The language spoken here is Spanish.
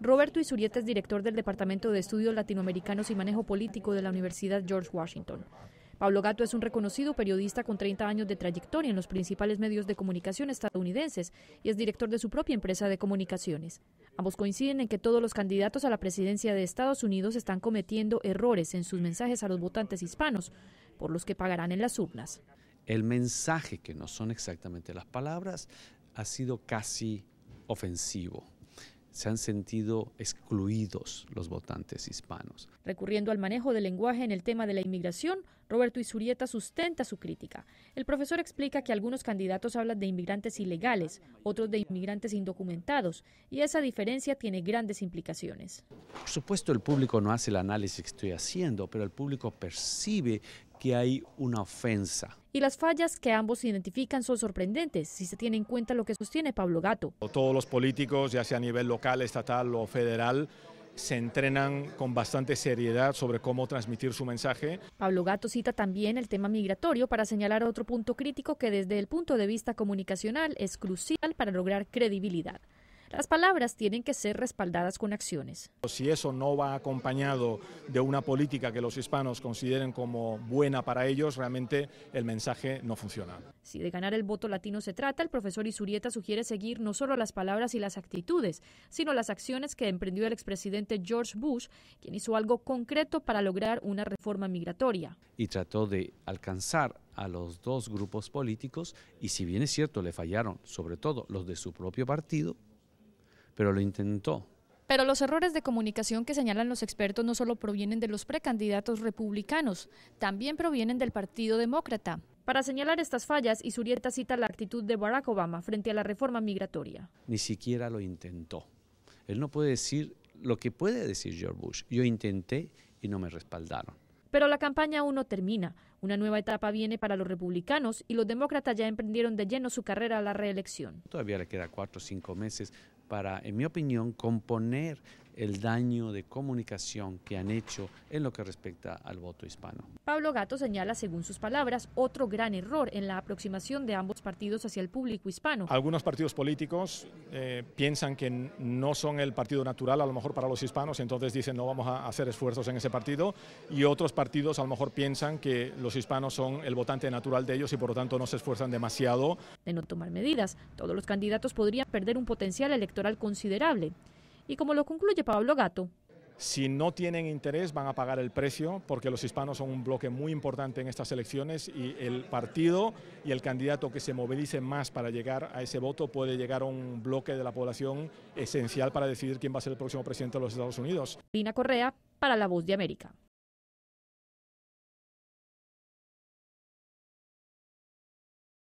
Roberto Isurieta es director del Departamento de Estudios Latinoamericanos y Manejo Político de la Universidad George Washington. Pablo Gato es un reconocido periodista con 30 años de trayectoria en los principales medios de comunicación estadounidenses y es director de su propia empresa de comunicaciones. Ambos coinciden en que todos los candidatos a la presidencia de Estados Unidos están cometiendo errores en sus mensajes a los votantes hispanos, por los que pagarán en las urnas. El mensaje, que no son exactamente las palabras, ha sido casi ofensivo se han sentido excluidos los votantes hispanos. Recurriendo al manejo del lenguaje en el tema de la inmigración, Roberto Isurieta sustenta su crítica. El profesor explica que algunos candidatos hablan de inmigrantes ilegales, otros de inmigrantes indocumentados, y esa diferencia tiene grandes implicaciones. Por supuesto, el público no hace el análisis que estoy haciendo, pero el público percibe que hay una ofensa. Y las fallas que ambos identifican son sorprendentes, si se tiene en cuenta lo que sostiene Pablo Gato. Todos los políticos, ya sea a nivel local, estatal o federal, se entrenan con bastante seriedad sobre cómo transmitir su mensaje. Pablo Gato cita también el tema migratorio para señalar otro punto crítico que desde el punto de vista comunicacional es crucial para lograr credibilidad. Las palabras tienen que ser respaldadas con acciones. Si eso no va acompañado de una política que los hispanos consideren como buena para ellos, realmente el mensaje no funciona. Si de ganar el voto latino se trata, el profesor Isurieta sugiere seguir no solo las palabras y las actitudes, sino las acciones que emprendió el expresidente George Bush, quien hizo algo concreto para lograr una reforma migratoria. Y trató de alcanzar a los dos grupos políticos y si bien es cierto le fallaron, sobre todo los de su propio partido, pero lo intentó. Pero los errores de comunicación que señalan los expertos no solo provienen de los precandidatos republicanos, también provienen del Partido Demócrata. Para señalar estas fallas, Isurieta cita la actitud de Barack Obama frente a la reforma migratoria. Ni siquiera lo intentó. Él no puede decir lo que puede decir George Bush. Yo intenté y no me respaldaron. Pero la campaña aún no termina. Una nueva etapa viene para los republicanos y los demócratas ya emprendieron de lleno su carrera a la reelección. Todavía le queda cuatro o cinco meses para, en mi opinión, componer el daño de comunicación que han hecho en lo que respecta al voto hispano. Pablo Gato señala, según sus palabras, otro gran error en la aproximación de ambos partidos hacia el público hispano. Algunos partidos políticos eh, piensan que no son el partido natural, a lo mejor para los hispanos, entonces dicen no vamos a hacer esfuerzos en ese partido, y otros partidos a lo mejor piensan que los hispanos son el votante natural de ellos y por lo tanto no se esfuerzan demasiado. De no tomar medidas, todos los candidatos podrían perder un potencial electoral considerable y como lo concluye Pablo Gato. Si no tienen interés, van a pagar el precio, porque los hispanos son un bloque muy importante en estas elecciones y el partido y el candidato que se movilice más para llegar a ese voto puede llegar a un bloque de la población esencial para decidir quién va a ser el próximo presidente de los Estados Unidos. Lina Correa, para La Voz de América.